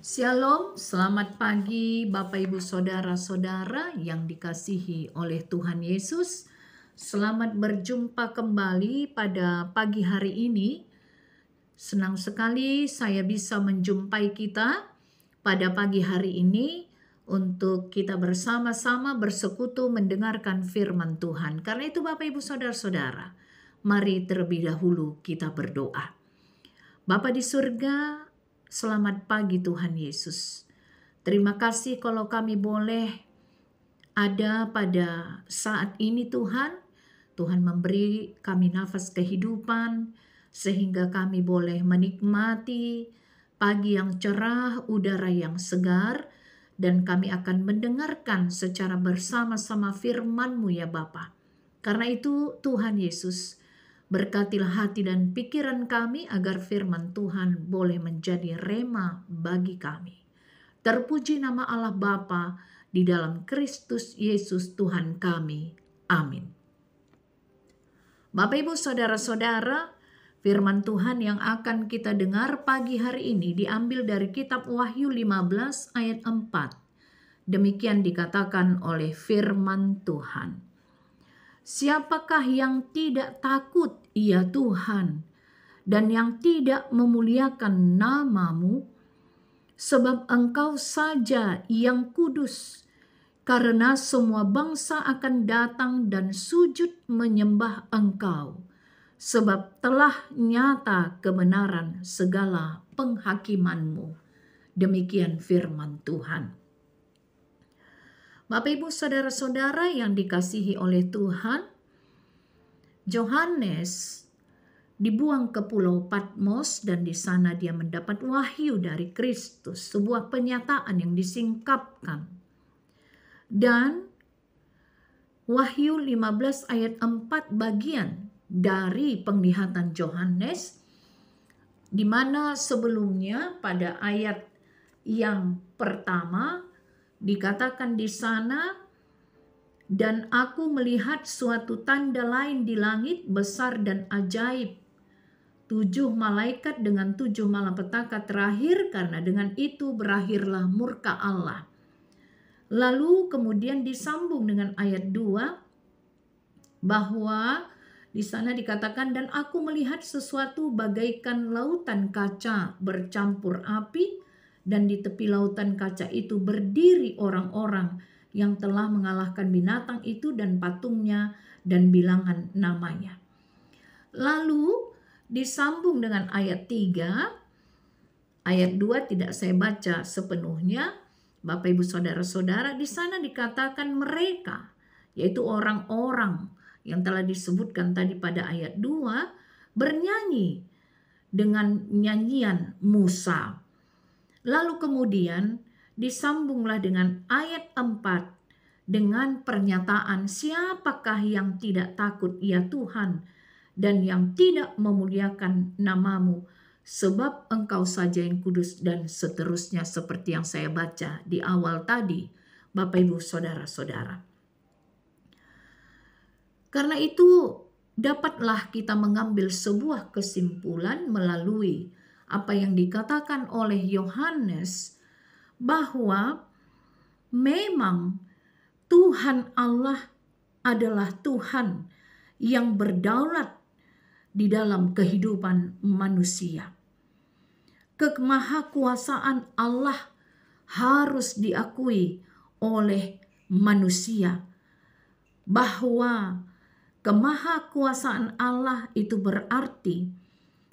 Shalom, selamat pagi Bapak Ibu Saudara-saudara yang dikasihi oleh Tuhan Yesus. Selamat berjumpa kembali pada pagi hari ini. Senang sekali saya bisa menjumpai kita pada pagi hari ini untuk kita bersama-sama bersekutu mendengarkan firman Tuhan. Karena itu Bapak Ibu Saudara-saudara, mari terlebih dahulu kita berdoa. Bapa di surga, Selamat pagi Tuhan Yesus. Terima kasih kalau kami boleh ada pada saat ini Tuhan. Tuhan memberi kami nafas kehidupan sehingga kami boleh menikmati pagi yang cerah, udara yang segar dan kami akan mendengarkan secara bersama-sama firman-Mu ya Bapa. Karena itu Tuhan Yesus, Berkatilah hati dan pikiran kami agar firman Tuhan boleh menjadi rema bagi kami. Terpuji nama Allah Bapa di dalam Kristus Yesus Tuhan kami. Amin. Bapak Ibu saudara-saudara, firman Tuhan yang akan kita dengar pagi hari ini diambil dari kitab Wahyu 15 ayat 4. Demikian dikatakan oleh firman Tuhan. Siapakah yang tidak takut ia Tuhan." Dan yang tidak memuliakan namamu, sebab engkau saja yang kudus, karena semua bangsa akan datang dan sujud menyembah engkau, sebab telah nyata kebenaran segala penghakimanmu. Demikian firman Tuhan. Bapak, ibu, saudara-saudara yang dikasihi oleh Tuhan Johannes dibuang ke pulau Patmos dan di sana dia mendapat wahyu dari Kristus, sebuah penyataan yang disingkapkan. Dan Wahyu 15 ayat 4 bagian dari penglihatan Yohanes di mana sebelumnya pada ayat yang pertama dikatakan di sana dan aku melihat suatu tanda lain di langit besar dan ajaib. Tujuh malaikat dengan tujuh malam petang terakhir karena dengan itu berakhirlah murka Allah. Lalu kemudian disambung dengan ayat 2 bahwa di sana dikatakan dan aku melihat sesuatu bagaikan lautan kaca bercampur api dan di tepi lautan kaca itu berdiri orang-orang yang telah mengalahkan binatang itu dan patungnya dan bilangan namanya. Lalu disambung dengan ayat 3, ayat 2 tidak saya baca sepenuhnya. Bapak Ibu Saudara-saudara, di sana dikatakan mereka, yaitu orang-orang yang telah disebutkan tadi pada ayat 2, bernyanyi dengan nyanyian Musa. Lalu kemudian disambunglah dengan ayat 4 dengan pernyataan siapakah yang tidak takut ya Tuhan dan yang tidak memuliakan namamu sebab engkau saja yang kudus dan seterusnya seperti yang saya baca di awal tadi Bapak Ibu saudara-saudara. Karena itu dapatlah kita mengambil sebuah kesimpulan melalui apa yang dikatakan oleh Yohanes bahwa memang Tuhan Allah adalah Tuhan yang berdaulat di dalam kehidupan manusia. Kemahakuasaan Allah harus diakui oleh manusia bahwa kemahakuasaan Allah itu berarti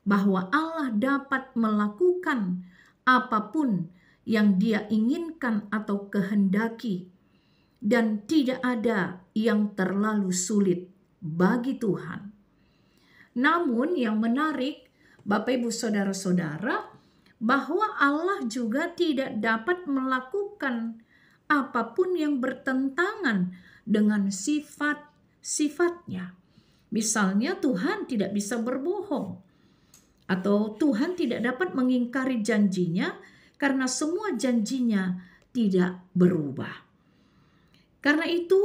bahwa Allah dapat melakukan apapun yang dia inginkan atau kehendaki, dan tidak ada yang terlalu sulit bagi Tuhan. Namun, yang menarik, Bapak, Ibu, saudara-saudara, bahwa Allah juga tidak dapat melakukan apapun yang bertentangan dengan sifat-sifatnya. Misalnya, Tuhan tidak bisa berbohong, atau Tuhan tidak dapat mengingkari janjinya karena semua janjinya tidak berubah. Karena itu,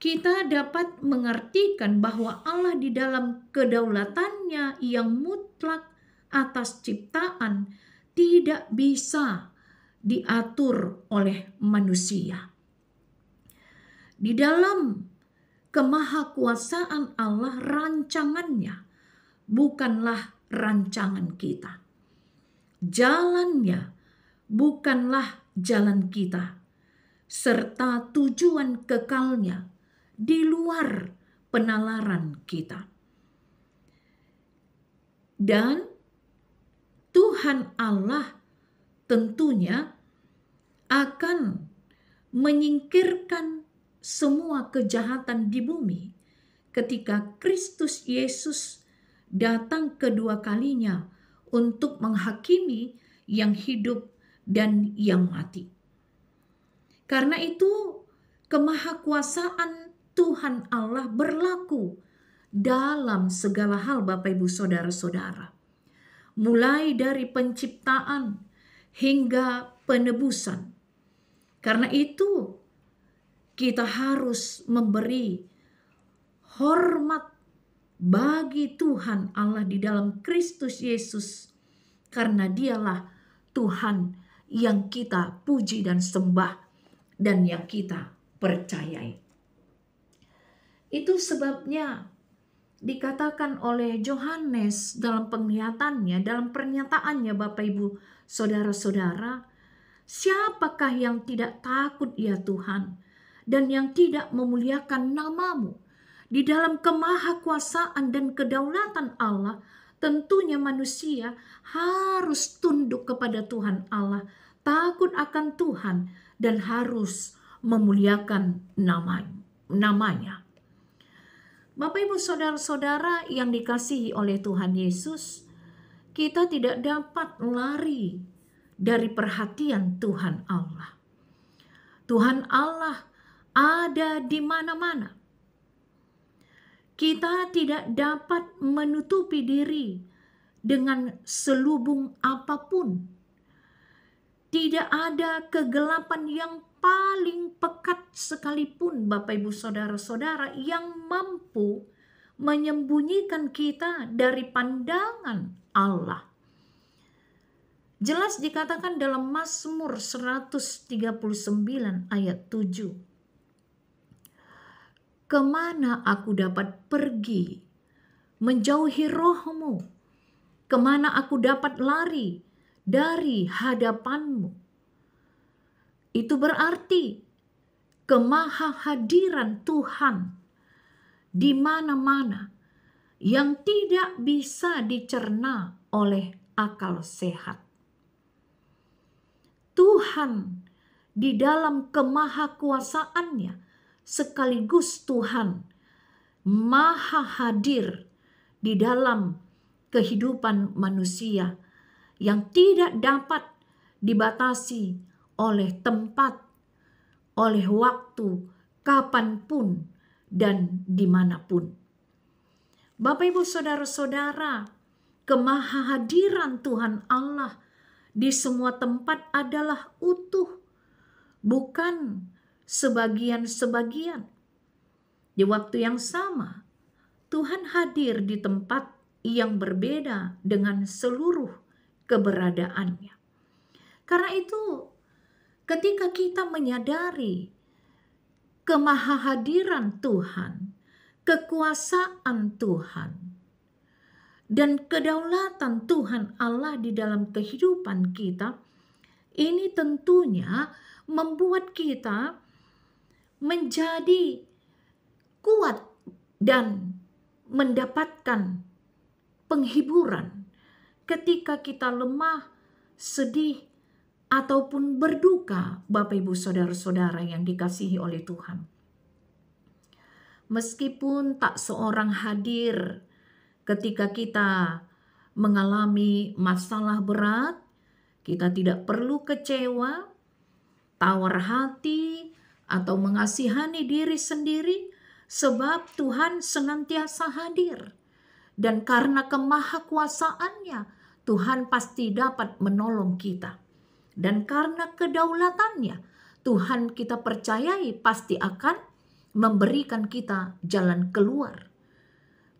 kita dapat mengartikan bahwa Allah di dalam kedaulatannya yang mutlak atas ciptaan tidak bisa diatur oleh manusia. Di dalam kemahakuasaan Allah rancangannya bukanlah rancangan kita jalannya, bukanlah jalan kita, serta tujuan kekalnya di luar penalaran kita. Dan Tuhan Allah tentunya akan menyingkirkan semua kejahatan di bumi ketika Kristus Yesus datang kedua kalinya untuk menghakimi yang hidup dan yang mati. Karena itu, kemahakuasaan Tuhan Allah berlaku dalam segala hal, Bapak Ibu Saudara-saudara, mulai dari penciptaan hingga penebusan. Karena itu, kita harus memberi hormat bagi Tuhan Allah di dalam Kristus Yesus karena dialah Tuhan yang kita puji dan sembah dan yang kita percayai. Itu sebabnya dikatakan oleh Yohanes dalam penglihatannya, dalam pernyataannya Bapak Ibu, saudara-saudara, siapakah yang tidak takut ya Tuhan dan yang tidak memuliakan namamu? di dalam kemahakuasaan dan kedaulatan Allah, tentunya manusia harus tunduk kepada Tuhan Allah, takut akan Tuhan, dan harus memuliakan nama, namanya. Bapak, ibu, saudara-saudara yang dikasihi oleh Tuhan Yesus, kita tidak dapat lari dari perhatian Tuhan Allah. Tuhan Allah ada di mana-mana. Kita tidak dapat menutupi diri dengan selubung apapun. Tidak ada kegelapan yang paling pekat sekalipun, Bapak, Ibu, saudara-saudara, yang mampu menyembunyikan kita dari pandangan Allah. Jelas dikatakan dalam Mazmur 139 ayat 7 kemana aku dapat pergi? Menjauhi rohmu, kemana aku dapat lari dari hadapanmu? Itu berarti kemahahadiran Tuhan di mana-mana yang tidak bisa dicerna oleh akal sehat. Tuhan di dalam kemahakuasaannya sekaligus Tuhan maha hadir di dalam kehidupan manusia yang tidak dapat dibatasi oleh tempat, oleh waktu, kapanpun, dan dimanapun. Bapak, ibu, saudara-saudara, kemahadiran Tuhan Allah di semua tempat adalah utuh, bukan sebagian-sebagian. Di waktu yang sama, Tuhan hadir di tempat yang berbeda dengan seluruh keberadaannya. Karena itu, ketika kita menyadari kemahahadiran Tuhan, kekuasaan Tuhan, dan kedaulatan Tuhan Allah di dalam kehidupan kita, ini tentunya membuat kita menjadi kuat dan mendapatkan penghiburan ketika kita lemah, sedih, ataupun berduka, Bapak Ibu Saudara-saudara yang dikasihi oleh Tuhan. Meskipun tak seorang hadir ketika kita mengalami masalah berat, kita tidak perlu kecewa, tawar hati, atau mengasihani diri sendiri sebab Tuhan senantiasa hadir. Dan karena kemahakuasaannya, Tuhan pasti dapat menolong kita. Dan karena kedaulatannya, Tuhan kita percayai pasti akan memberikan kita jalan keluar.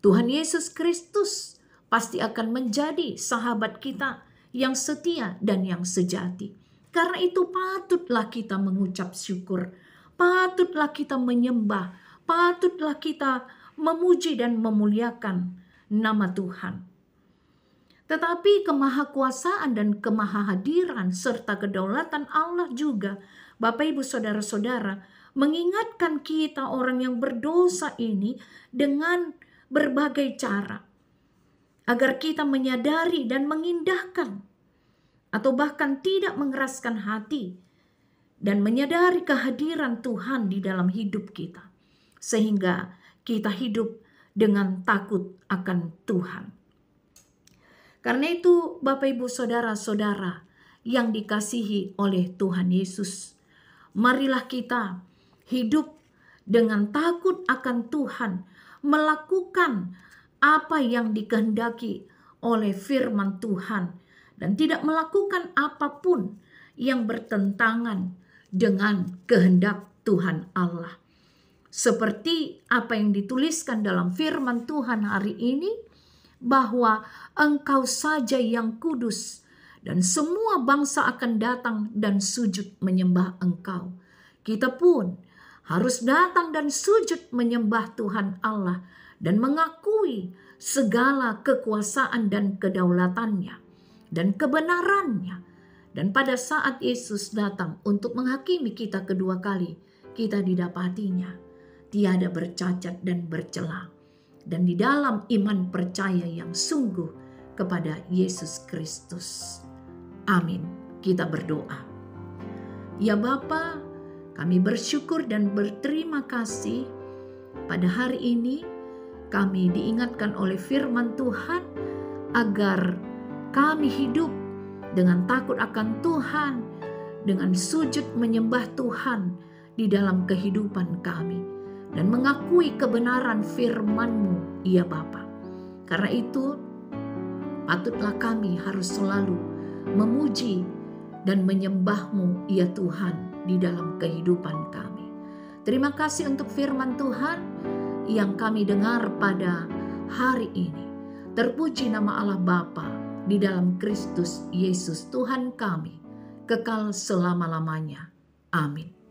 Tuhan Yesus Kristus pasti akan menjadi sahabat kita yang setia dan yang sejati. Karena itu patutlah kita mengucap syukur patutlah kita menyembah, patutlah kita memuji dan memuliakan nama Tuhan. Tetapi kemahakuasaan dan kemahahadiran serta kedaulatan Allah juga, Bapak Ibu Saudara-saudara, mengingatkan kita orang yang berdosa ini dengan berbagai cara. Agar kita menyadari dan mengindahkan atau bahkan tidak mengeraskan hati dan menyadari kehadiran Tuhan di dalam hidup kita, sehingga kita hidup dengan takut akan Tuhan. Karena itu, Bapak, Ibu, saudara-saudara yang dikasihi oleh Tuhan Yesus, marilah kita hidup dengan takut akan Tuhan, melakukan apa yang dikehendaki oleh firman Tuhan, dan tidak melakukan apapun yang bertentangan dengan kehendak Tuhan Allah. Seperti apa yang dituliskan dalam firman Tuhan hari ini, bahwa engkau saja yang kudus, dan semua bangsa akan datang dan sujud menyembah engkau. Kita pun harus datang dan sujud menyembah Tuhan Allah dan mengakui segala kekuasaan dan kedaulatannya dan kebenarannya dan pada saat Yesus datang untuk menghakimi kita kedua kali, kita didapatinya tiada bercacat dan bercela. Dan di dalam iman percaya yang sungguh kepada Yesus Kristus. Amin. Kita berdoa. Ya Bapa, kami bersyukur dan berterima kasih pada hari ini kami diingatkan oleh firman Tuhan agar kami hidup dengan takut akan Tuhan, dengan sujud menyembah Tuhan di dalam kehidupan kami, dan mengakui kebenaran firman-Mu, ya Bapa. Karena itu, patutlah kami harus selalu memuji dan menyembah-Mu, ya Tuhan, di dalam kehidupan kami. Terima kasih untuk firman Tuhan yang kami dengar pada hari ini. Terpuji nama Allah Bapa, di dalam Kristus Yesus Tuhan kami, kekal selama-lamanya. Amin.